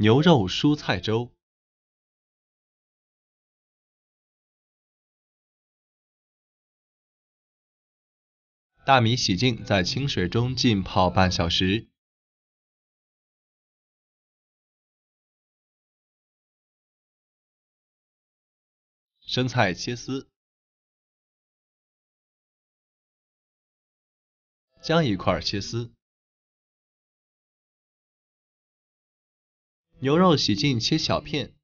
牛肉蔬菜粥。大米洗净，在清水中浸泡半小时。生菜切丝，姜一块切丝。牛肉洗净切小片，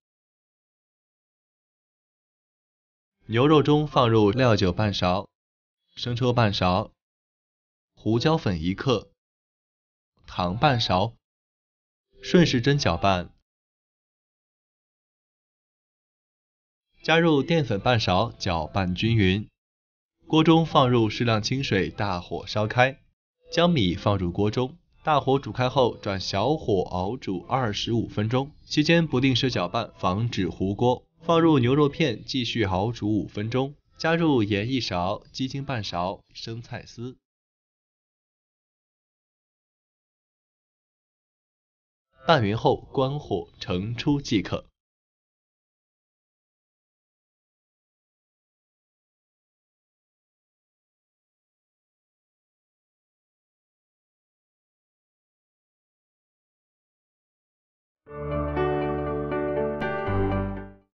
牛肉中放入料酒半勺、生抽半勺、胡椒粉一克、糖半勺，顺时针搅拌，加入淀粉半勺，搅拌均匀。锅中放入适量清水，大火烧开，将米放入锅中。大火煮开后转小火熬煮二十五分钟，期间不定时搅拌，防止糊锅。放入牛肉片继续熬煮五分钟，加入盐一勺、鸡精半勺、生菜丝，拌匀后关火盛出即可。